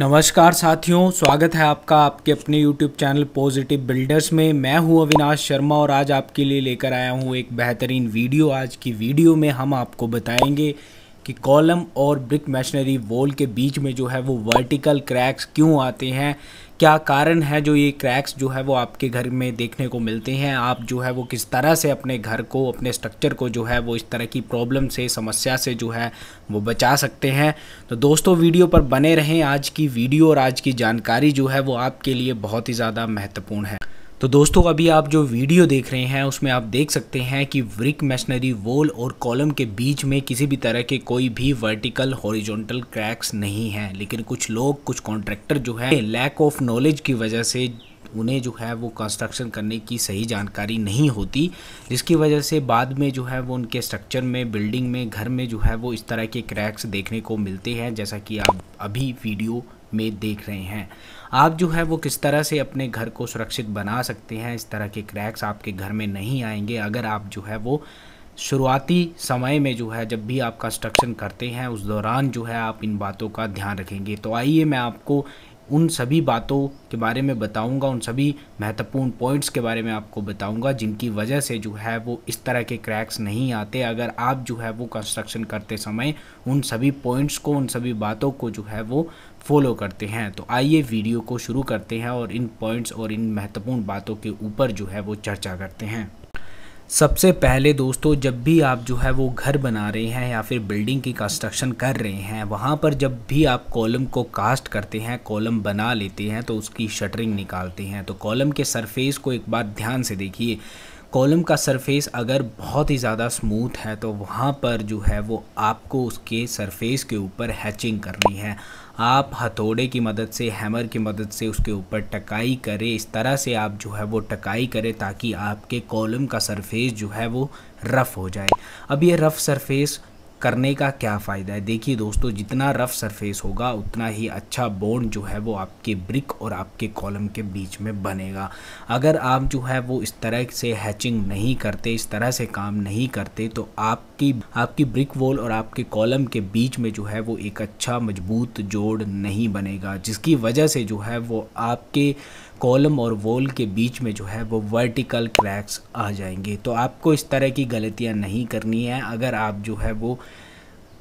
नमस्कार साथियों स्वागत है आपका आपके अपने YouTube चैनल पॉजिटिव बिल्डर्स में मैं हूं अविनाश शर्मा और आज आपके लिए लेकर आया हूं एक बेहतरीन वीडियो आज की वीडियो में हम आपको बताएंगे कि कॉलम और ब्रिक मशीनरी वॉल के बीच में जो है वो वर्टिकल क्रैक्स क्यों आते हैं क्या कारण है जो ये क्रैक्स जो है वो आपके घर में देखने को मिलते हैं आप जो है वो किस तरह से अपने घर को अपने स्ट्रक्चर को जो है वो इस तरह की प्रॉब्लम से समस्या से जो है वो बचा सकते हैं तो दोस्तों वीडियो पर बने रहें आज की वीडियो और आज की जानकारी जो है वो आपके लिए बहुत ही ज़्यादा महत्वपूर्ण है तो दोस्तों अभी आप जो वीडियो देख रहे हैं उसमें आप देख सकते हैं कि व्रिक मशीनरी वॉल और कॉलम के बीच में किसी भी तरह के कोई भी वर्टिकल हॉरिजॉन्टल क्रैक्स नहीं हैं लेकिन कुछ लोग कुछ कॉन्ट्रैक्टर जो है लैक ऑफ नॉलेज की वजह से उन्हें जो है वो कंस्ट्रक्शन करने की सही जानकारी नहीं होती जिसकी वजह से बाद में जो है वो उनके स्ट्रक्चर में बिल्डिंग में घर में जो है वो इस तरह के क्रैक्स देखने को मिलते हैं जैसा कि आप अभी वीडियो में देख रहे हैं आप जो है वो किस तरह से अपने घर को सुरक्षित बना सकते हैं इस तरह के क्रैक्स आपके घर में नहीं आएंगे अगर आप जो है वो शुरुआती समय में जो है जब भी आप कंस्ट्रक्शन करते हैं उस दौरान जो है आप इन बातों का ध्यान रखेंगे तो आइए मैं आपको उन सभी बातों के बारे में बताऊंगा उन सभी महत्वपूर्ण पॉइंट्स के बारे में आपको बताऊंगा जिनकी वजह से जो है वो इस तरह के क्रैक्स नहीं आते अगर आप जो है वो कंस्ट्रक्शन करते समय उन सभी पॉइंट्स को उन सभी बातों को जो है वो फॉलो करते हैं तो आइए वीडियो को शुरू करते हैं और इन पॉइंट्स और इन महत्वपूर्ण बातों के ऊपर जो है वो चर्चा करते हैं सबसे पहले दोस्तों जब भी आप जो है वो घर बना रहे हैं या फिर बिल्डिंग की कंस्ट्रक्शन कर रहे हैं वहाँ पर जब भी आप कॉलम को कास्ट करते हैं कॉलम बना लेते हैं तो उसकी शटरिंग निकालते हैं तो कॉलम के सरफेस को एक बार ध्यान से देखिए कॉलम का सरफेस अगर बहुत ही ज़्यादा स्मूथ है तो वहाँ पर जो है वो आपको उसके सरफेस के ऊपर हैचिंग करनी है आप हथौड़े की मदद से हैमर की मदद से उसके ऊपर टकाई करें इस तरह से आप जो है वो टकाई करें ताकि आपके कॉलम का सरफेस जो है वो रफ़ हो जाए अब ये रफ़ सरफेस करने का क्या फ़ायदा है देखिए दोस्तों जितना रफ़ सरफेस होगा उतना ही अच्छा बोन जो है वो आपके ब्रिक और आपके कॉलम के बीच में बनेगा अगर आप जो है वो इस तरह से हैचिंग नहीं करते इस तरह से काम नहीं करते तो आपकी आपकी ब्रिक वॉल और आपके कॉलम के बीच में जो है वो एक अच्छा मजबूत जोड़ नहीं बनेगा जिसकी वजह से जो है वो आपके कॉलम और वॉल के बीच में जो है वो वर्टिकल क्रैक्स आ जाएंगे तो आपको इस तरह की गलतियाँ नहीं करनी है अगर आप जो है वो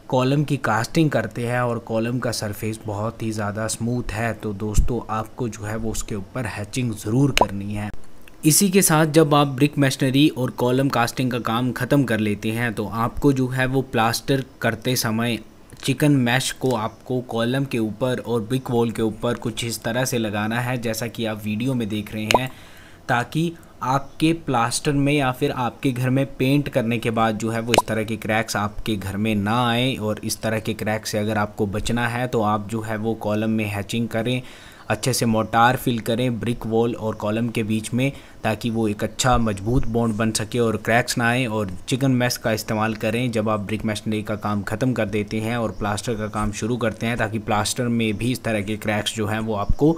कॉलम की कास्टिंग करते हैं और कॉलम का सरफेस बहुत ही ज़्यादा स्मूथ है तो दोस्तों आपको जो है वो उसके ऊपर हैचिंग ज़रूर करनी है इसी के साथ जब आप ब्रिक मशीनरी और कॉलम कास्टिंग का काम ख़त्म कर लेते हैं तो आपको जो है वो प्लास्टर करते समय चिकन मैश को आपको कॉलम के ऊपर और बिक वॉल के ऊपर कुछ इस तरह से लगाना है जैसा कि आप वीडियो में देख रहे हैं ताकि आपके प्लास्टर में या फिर आपके घर में पेंट करने के बाद जो है वो इस तरह के क्रैक्स आपके घर में ना आए और इस तरह के क्रैक से अगर आपको बचना है तो आप जो है वो कॉलम में हैचिंग करें अच्छे से मोटार फिल करें ब्रिक वॉल और कॉलम के बीच में ताकि वो एक अच्छा मजबूत बॉन्ड बन सके और क्रैक्स ना आए और चिकन मैस का इस्तेमाल करें जब आप ब्रिक मैशनरी का काम ख़त्म कर देते हैं और प्लास्टर का काम शुरू करते हैं ताकि प्लास्टर में भी इस तरह के क्रैक्स जो हैं वो आपको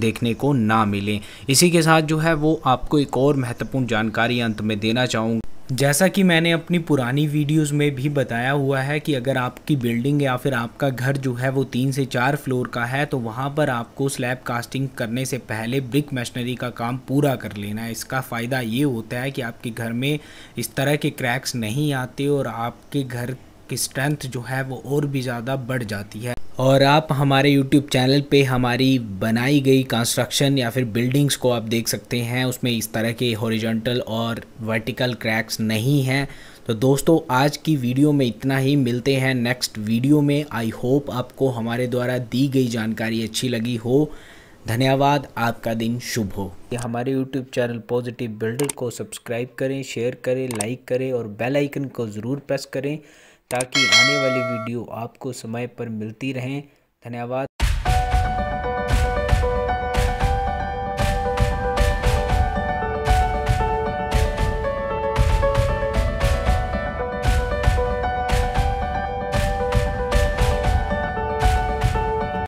देखने को ना मिलें इसी के साथ जो है वो आपको एक और महत्वपूर्ण जानकारी अंत में देना चाहूँगा जैसा कि मैंने अपनी पुरानी वीडियोस में भी बताया हुआ है कि अगर आपकी बिल्डिंग या फिर आपका घर जो है वो तीन से चार फ्लोर का है तो वहाँ पर आपको स्लैब कास्टिंग करने से पहले ब्रिक मशीनरी का काम पूरा कर लेना है इसका फ़ायदा ये होता है कि आपके घर में इस तरह के क्रैक्स नहीं आते और आपके घर की स्ट्रेंथ जो है वो और भी ज़्यादा बढ़ जाती है और आप हमारे YouTube चैनल पे हमारी बनाई गई कंस्ट्रक्शन या फिर बिल्डिंग्स को आप देख सकते हैं उसमें इस तरह के हॉरिजॉन्टल और वर्टिकल क्रैक्स नहीं हैं तो दोस्तों आज की वीडियो में इतना ही मिलते हैं नेक्स्ट वीडियो में आई होप आपको हमारे द्वारा दी गई जानकारी अच्छी लगी हो धन्यवाद आपका दिन शुभ हो हमारे YouTube चैनल पॉजिटिव बिल्डर को सब्सक्राइब करें शेयर करें लाइक करें और बेल आइकन को ज़रूर प्रेस करें ताकि आने वाली वीडियो आपको समय पर मिलती रहें धन्यवाद